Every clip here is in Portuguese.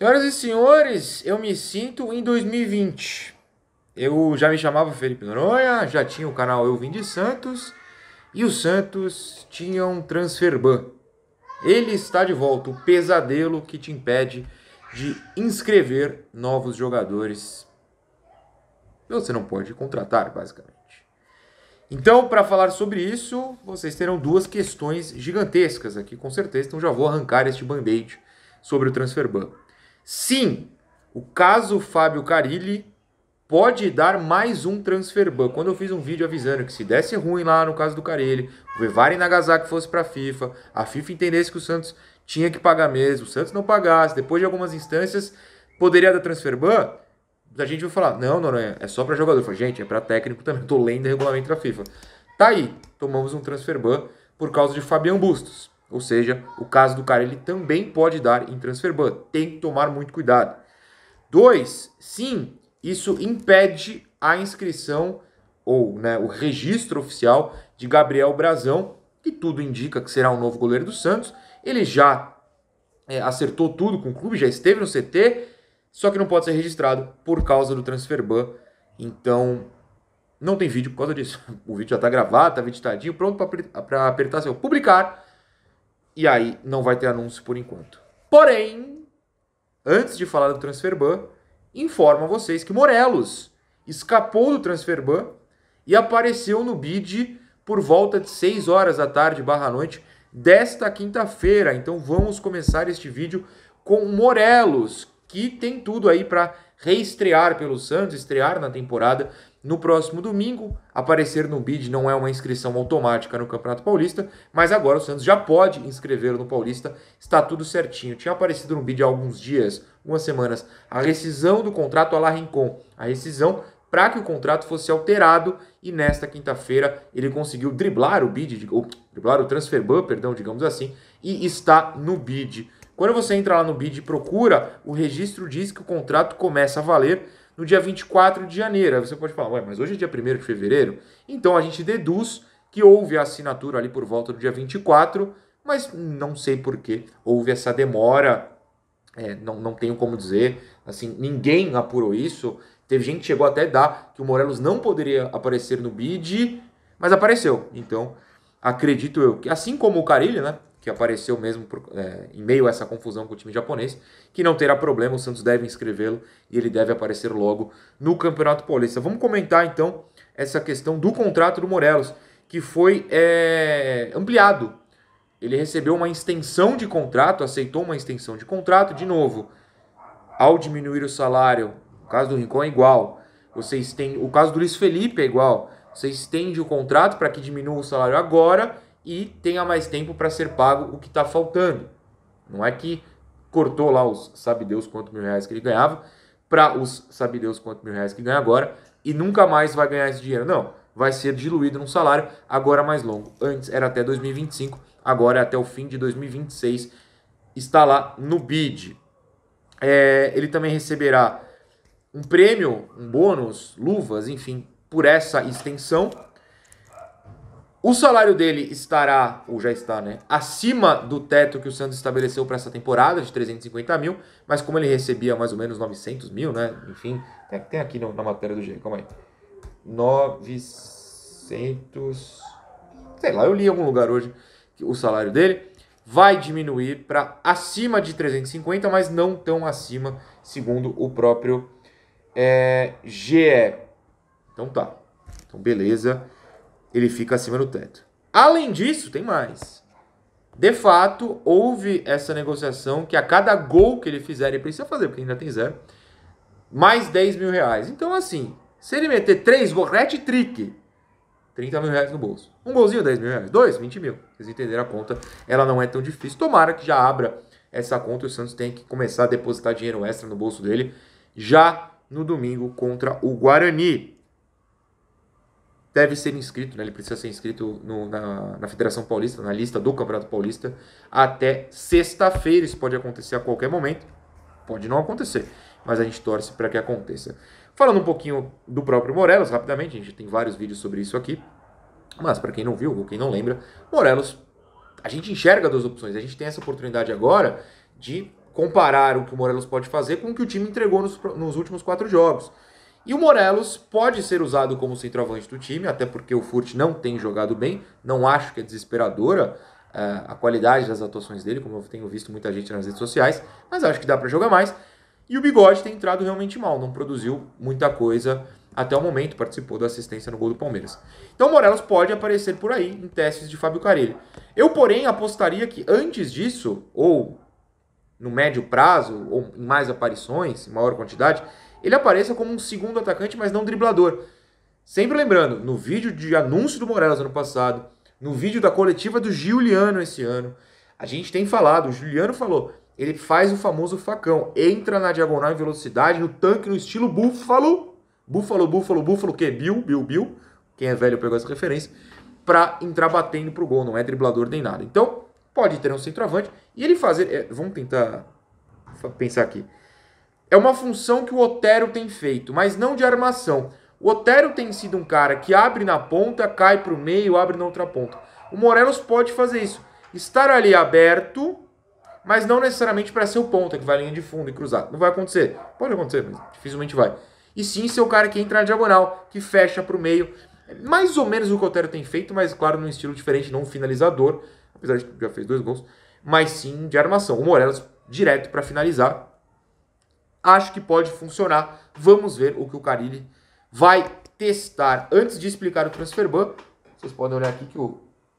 Senhoras e senhores, eu me sinto em 2020. Eu já me chamava Felipe Noronha, já tinha o canal Eu Vim de Santos e o Santos tinha um transferban. Ele está de volta, o pesadelo que te impede de inscrever novos jogadores. Você não pode contratar, basicamente. Então, para falar sobre isso, vocês terão duas questões gigantescas aqui, com certeza. Então, já vou arrancar este band-aid sobre o transferban. Sim, o caso Fábio Carilli pode dar mais um transfer ban. Quando eu fiz um vídeo avisando que se desse ruim lá no caso do Carilli, o Evari Nagasaki fosse para a FIFA, a FIFA entendesse que o Santos tinha que pagar mesmo, o Santos não pagasse, depois de algumas instâncias, poderia dar transfer ban, a gente vai falar, não, Noronha, é só para jogador. Eu falei, gente, é para técnico também, Estou lendo o regulamento da FIFA. Tá aí, tomamos um transfer ban por causa de Fabião Bustos. Ou seja, o caso do Carelli também pode dar em transfer ban. Tem que tomar muito cuidado. Dois, sim, isso impede a inscrição ou né, o registro oficial de Gabriel Brazão, que tudo indica que será o novo goleiro do Santos. Ele já é, acertou tudo com o clube, já esteve no CT, só que não pode ser registrado por causa do transfer ban. Então, não tem vídeo por causa disso. O vídeo já está gravado, está editadinho, pronto para apertar seu publicar. E aí não vai ter anúncio por enquanto. Porém, antes de falar do transfer ban, informa vocês que Morelos escapou do transfer ban e apareceu no bid por volta de 6 horas da tarde barra noite desta quinta-feira. Então vamos começar este vídeo com Morelos, que tem tudo aí para reestrear pelo Santos, estrear na temporada no próximo domingo. Aparecer no BID não é uma inscrição automática no Campeonato Paulista, mas agora o Santos já pode inscrever no Paulista, está tudo certinho. Tinha aparecido no BID há alguns dias, algumas semanas, a rescisão do contrato à La Rincon. A rescisão para que o contrato fosse alterado e nesta quinta-feira ele conseguiu driblar o BID, ou driblar o transfer ban, perdão, digamos assim, e está no BID. Quando você entra lá no BID e procura, o registro diz que o contrato começa a valer no dia 24 de janeiro. Aí você pode falar, Ué, mas hoje é dia 1 de fevereiro? Então a gente deduz que houve a assinatura ali por volta do dia 24, mas não sei por que houve essa demora, é, não, não tenho como dizer, assim, ninguém apurou isso. Teve gente que chegou até dar que o Morelos não poderia aparecer no bid, mas apareceu. Então, acredito eu que, assim como o Carilho, né? que apareceu mesmo por, é, em meio a essa confusão com o time japonês, que não terá problema, o Santos deve inscrevê-lo e ele deve aparecer logo no Campeonato Paulista. Vamos comentar então essa questão do contrato do Morelos, que foi é, ampliado. Ele recebeu uma extensão de contrato, aceitou uma extensão de contrato, de novo, ao diminuir o salário, no caso do Rincon é igual, Vocês têm o caso do Luiz Felipe é igual, você estende o contrato para que diminua o salário agora e tenha mais tempo para ser pago o que está faltando. Não é que cortou lá os sabe Deus quanto mil reais que ele ganhava para os sabe Deus quanto mil reais que ganha agora e nunca mais vai ganhar esse dinheiro. Não, vai ser diluído num salário agora mais longo. Antes era até 2025, agora é até o fim de 2026. Está lá no BID. É, ele também receberá um prêmio, um bônus, luvas, enfim, por essa extensão o salário dele estará, ou já está, né? Acima do teto que o Santos estabeleceu para essa temporada, de 350 mil, mas como ele recebia mais ou menos 900 mil, né? Enfim, tem, aqui na matéria do G, calma aí. 900. Sei lá, eu li em algum lugar hoje que o salário dele vai diminuir para acima de 350, mas não tão acima, segundo o próprio é, eh, GE. Então tá. Então, beleza ele fica acima do teto. Além disso, tem mais. De fato, houve essa negociação que a cada gol que ele fizer, ele precisa fazer, porque ainda tem zero, mais 10 mil reais. Então, assim, se ele meter 3 gols, hat-trick, 30 mil reais no bolso. Um golzinho, 10 mil reais. Dois, 20 mil. Vocês entenderam a conta, ela não é tão difícil. Tomara que já abra essa conta e o Santos tem que começar a depositar dinheiro extra no bolso dele já no domingo contra o Guarani deve ser inscrito, né? ele precisa ser inscrito no, na, na Federação Paulista, na lista do Campeonato Paulista, até sexta-feira. Isso pode acontecer a qualquer momento, pode não acontecer, mas a gente torce para que aconteça. Falando um pouquinho do próprio Morelos, rapidamente, a gente tem vários vídeos sobre isso aqui, mas para quem não viu ou quem não lembra, Morelos, a gente enxerga duas opções, a gente tem essa oportunidade agora de comparar o que o Morelos pode fazer com o que o time entregou nos, nos últimos quatro jogos. E o Morelos pode ser usado como centroavante do time, até porque o Furt não tem jogado bem, não acho que é desesperadora eh, a qualidade das atuações dele, como eu tenho visto muita gente nas redes sociais, mas acho que dá para jogar mais. E o Bigode tem entrado realmente mal, não produziu muita coisa até o momento, participou da assistência no gol do Palmeiras. Então o Morelos pode aparecer por aí em testes de Fábio Carelli. Eu, porém, apostaria que antes disso, ou no médio prazo, ou em mais aparições, em maior quantidade, ele apareça como um segundo atacante, mas não driblador. Sempre lembrando, no vídeo de anúncio do Morelos ano passado, no vídeo da coletiva do Giuliano esse ano, a gente tem falado, o Giuliano falou, ele faz o famoso facão, entra na diagonal em velocidade, no tanque, no estilo búfalo, búfalo, búfalo, búfalo, que Bill, Bill, Bill, quem é velho pegou essa referência, para entrar batendo pro gol, não é driblador nem nada. Então, pode ter um centroavante e ele fazer, é, vamos tentar pensar aqui é uma função que o Otero tem feito, mas não de armação. O Otero tem sido um cara que abre na ponta, cai para o meio, abre na outra ponta. O Morelos pode fazer isso. Estar ali aberto, mas não necessariamente para ser o ponta, que vai linha de fundo e cruzar. Não vai acontecer. Pode acontecer, mas dificilmente vai. E sim ser o cara que entra na diagonal, que fecha para o meio. Mais ou menos o que o Otero tem feito, mas claro, num estilo diferente, não finalizador. Apesar de que já fez dois gols. Mas sim de armação. O Morelos direto para finalizar Acho que pode funcionar. Vamos ver o que o Carilli vai testar. Antes de explicar o transfer ban, vocês podem olhar aqui que o,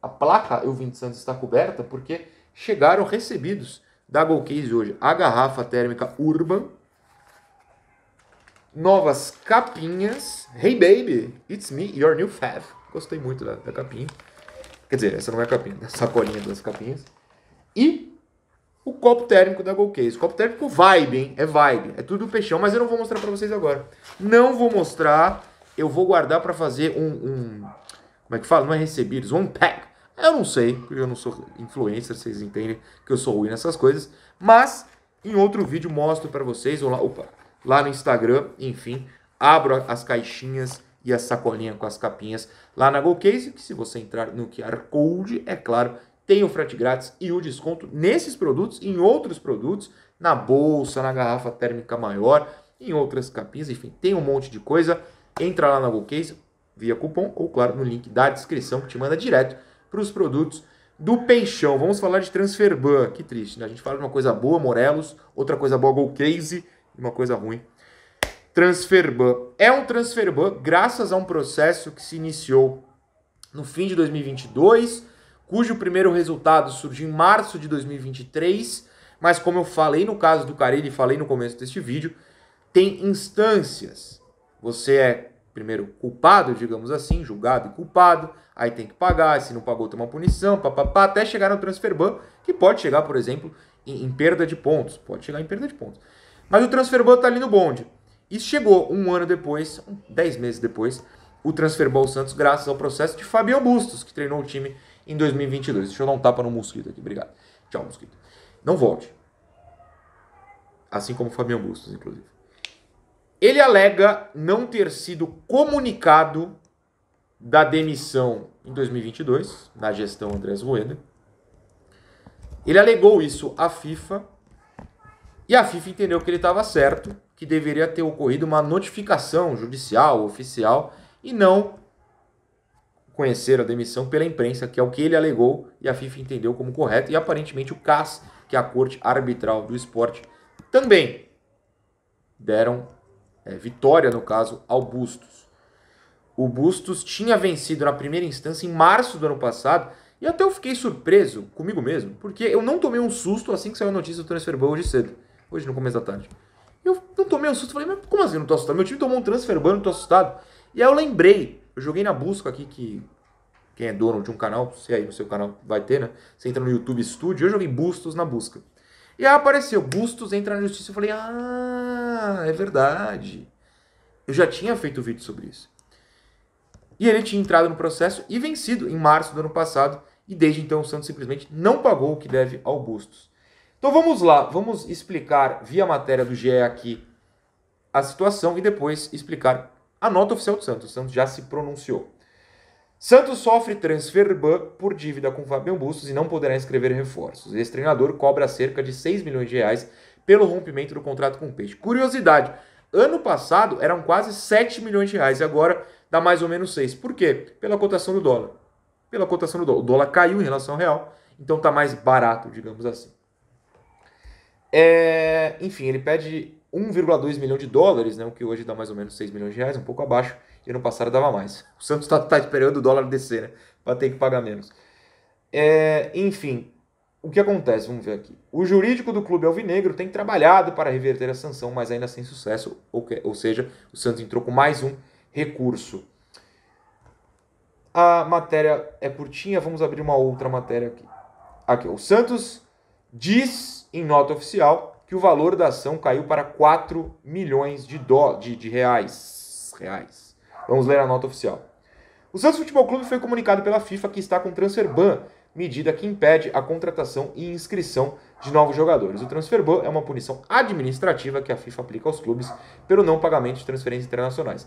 a placa eu 20 Santos está coberta porque chegaram recebidos da Golcase hoje a garrafa térmica Urban, novas capinhas. Hey baby, it's me, your new fav. Gostei muito da, da capinha. Quer dizer, essa não é a capinha, né? sacolinha das capinhas. E copo térmico da Golcase. Copo térmico vibe, hein? É vibe. É tudo peixão, mas eu não vou mostrar para vocês agora. Não vou mostrar. Eu vou guardar para fazer um, um, Como é que fala? Não é recebidos. Um pack. Eu não sei, porque eu não sou influencer, vocês entendem que eu sou ruim nessas coisas. Mas em outro vídeo mostro para vocês. Ou lá, opa, lá no Instagram, enfim. Abro as caixinhas e a sacolinha com as capinhas lá na GoCase, que se você entrar no QR Code, é claro, tem o frete grátis e o desconto nesses produtos e em outros produtos, na bolsa, na garrafa térmica maior, em outras capinhas, enfim, tem um monte de coisa. Entra lá na GoCase via cupom ou, claro, no link da descrição que te manda direto para os produtos do Peixão. Vamos falar de Transferban, que triste, né? A gente fala de uma coisa boa, Morelos, outra coisa boa, GoCase, e uma coisa ruim, Transferban. É um Transferban graças a um processo que se iniciou no fim de 2022, cujo primeiro resultado surgiu em março de 2023, mas como eu falei no caso do Carilli e falei no começo deste vídeo, tem instâncias. Você é primeiro culpado, digamos assim, julgado e culpado, aí tem que pagar, se não pagou tem uma punição, papapá, até chegar no transfer ban, que pode chegar, por exemplo, em, em perda de pontos, pode chegar em perda de pontos. Mas o transfer ban está ali no bonde. Isso chegou um ano depois, dez meses depois, o transfer ban Santos graças ao processo de Fabião Bustos, que treinou o time em 2022. Deixa eu dar um tapa no mosquito aqui, obrigado. Tchau, mosquito. Não volte. Assim como Fabiano Bustos, inclusive. Ele alega não ter sido comunicado da demissão em 2022, na gestão Andrés Rueda. Ele alegou isso à FIFA e a FIFA entendeu que ele estava certo, que deveria ter ocorrido uma notificação judicial, oficial, e não conhecer a demissão pela imprensa, que é o que ele alegou e a FIFA entendeu como correto, e aparentemente o CAS, que é a Corte Arbitral do Esporte, também deram é, vitória, no caso, ao Bustos. O Bustos tinha vencido na primeira instância em março do ano passado, e até eu fiquei surpreso comigo mesmo, porque eu não tomei um susto assim que saiu a notícia do Transfer Ban hoje cedo, hoje no começo da tarde. Eu não tomei um susto, falei, mas como assim eu não tô assustado? Meu time tomou um Transfer Ban, não tô assustado. E aí eu lembrei eu joguei na busca aqui que quem é dono de um canal, se aí no seu canal vai ter, né? Você entra no YouTube Studio, eu joguei Bustos na busca. E aí apareceu, Bustos entra na justiça. Eu falei, ah, é verdade. Eu já tinha feito um vídeo sobre isso. E ele tinha entrado no processo e vencido em março do ano passado. E desde então o Santos simplesmente não pagou o que deve ao Bustos. Então vamos lá, vamos explicar via matéria do GE aqui a situação e depois explicar a nota oficial do Santos, o Santos já se pronunciou. Santos sofre transfer ban por dívida com Fabian Bustos e não poderá inscrever reforços. Esse treinador cobra cerca de 6 milhões de reais pelo rompimento do contrato com o Peixe. Curiosidade, ano passado eram quase 7 milhões de reais e agora dá mais ou menos 6. Por quê? Pela cotação do dólar. Pela cotação do dólar. O dólar caiu em relação ao real, então está mais barato, digamos assim. É... Enfim, ele pede 1,2 milhão de dólares, né, o que hoje dá mais ou menos 6 milhões de reais, um pouco abaixo, e ano passado dava mais. O Santos está tá esperando o dólar descer, né, para ter que pagar menos. É, enfim, o que acontece? Vamos ver aqui. O jurídico do clube alvinegro tem trabalhado para reverter a sanção, mas ainda sem sucesso, ou, que, ou seja, o Santos entrou com mais um recurso. A matéria é curtinha, vamos abrir uma outra matéria aqui. Aqui, o Santos diz em nota oficial que o valor da ação caiu para 4 milhões de, do, de, de reais. reais. Vamos ler a nota oficial. O Santos Futebol Clube foi comunicado pela FIFA que está com transfer ban, medida que impede a contratação e inscrição de novos jogadores. O transfer ban é uma punição administrativa que a FIFA aplica aos clubes pelo não pagamento de transferências internacionais.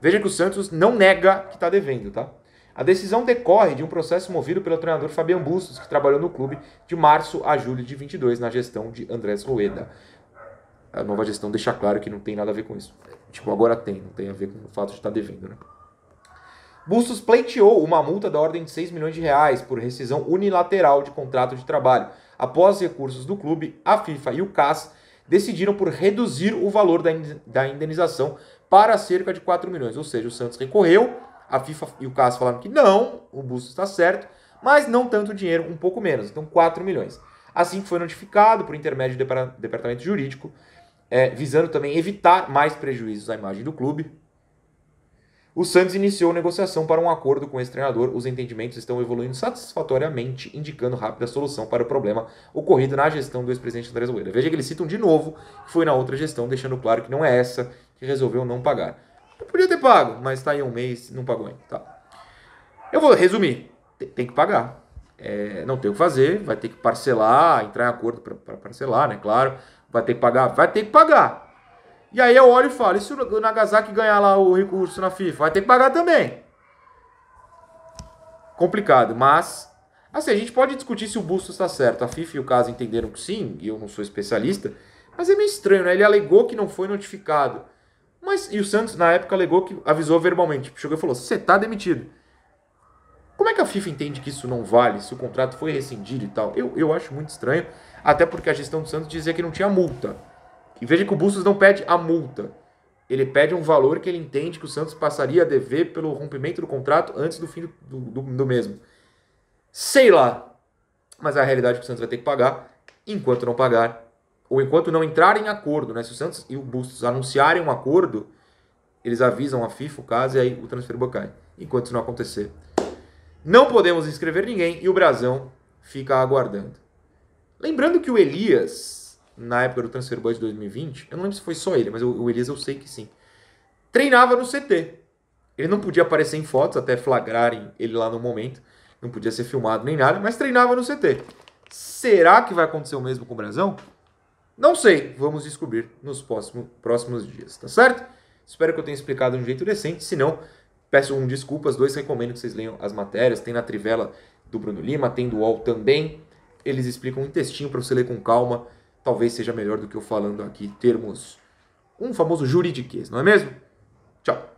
Veja que o Santos não nega que está devendo, tá? A decisão decorre de um processo movido pelo treinador Fabian Bustos, que trabalhou no clube de março a julho de 22 na gestão de Andrés Rueda. A nova gestão deixa claro que não tem nada a ver com isso. Tipo, agora tem, não tem a ver com o fato de estar tá devendo, né? Bustos pleiteou uma multa da ordem de 6 milhões de reais por rescisão unilateral de contrato de trabalho. Após recursos do clube, a FIFA e o CAS decidiram por reduzir o valor da indenização para cerca de 4 milhões. Ou seja, o Santos recorreu, a FIFA e o CAS falaram que não, o busto está certo, mas não tanto dinheiro, um pouco menos, então 4 milhões. Assim que foi notificado por intermédio do departamento jurídico, é, visando também evitar mais prejuízos à imagem do clube. O Santos iniciou negociação para um acordo com o ex-treinador. Os entendimentos estão evoluindo satisfatoriamente, indicando rápida solução para o problema ocorrido na gestão do ex-presidente André Rueda. Veja que eles citam de novo que foi na outra gestão, deixando claro que não é essa que resolveu não pagar. Eu podia ter pago, mas está em um mês, não pagou ainda. Tá. Eu vou resumir. Tem que pagar. É, não tem o que fazer, vai ter que parcelar, entrar em acordo para parcelar, né? Claro. Vai ter que pagar, vai ter que pagar. E aí eu olho e falo, e se o Nagasaki ganhar lá o recurso na FIFA? Vai ter que pagar também. Complicado, mas... Assim, a gente pode discutir se o Busto está certo. A FIFA e o caso entenderam que sim, e eu não sou especialista. Mas é meio estranho, né? Ele alegou que não foi notificado. Mas, e o Santos, na época, alegou que avisou verbalmente. Chegou e falou: você está demitido. Como é que a FIFA entende que isso não vale, se o contrato foi rescindido e tal? Eu, eu acho muito estranho, até porque a gestão do Santos dizia que não tinha multa. E veja que o Bustos não pede a multa. Ele pede um valor que ele entende que o Santos passaria a dever pelo rompimento do contrato antes do fim do, do, do mesmo. Sei lá. Mas é a realidade é que o Santos vai ter que pagar. Enquanto não pagar, ou enquanto não entrarem em acordo, né? Se o Santos e o Bustos anunciarem um acordo, eles avisam a FIFA o caso e aí o transfer cai. Enquanto isso não acontecer, não podemos inscrever ninguém e o Brasão fica aguardando. Lembrando que o Elias, na época do transfer ban de 2020, eu não lembro se foi só ele, mas o Elias eu sei que sim. Treinava no CT. Ele não podia aparecer em fotos até flagrarem ele lá no momento, não podia ser filmado nem nada, mas treinava no CT. Será que vai acontecer o mesmo com o Brasão? Não sei, vamos descobrir nos próximo, próximos dias, tá certo? Espero que eu tenha explicado de um jeito decente, se não, peço um desculpas, dois recomendo que vocês leiam as matérias, tem na Trivela do Bruno Lima, tem do UOL também, eles explicam um textinho para você ler com calma, talvez seja melhor do que eu falando aqui termos um famoso juridiquês, não é mesmo? Tchau!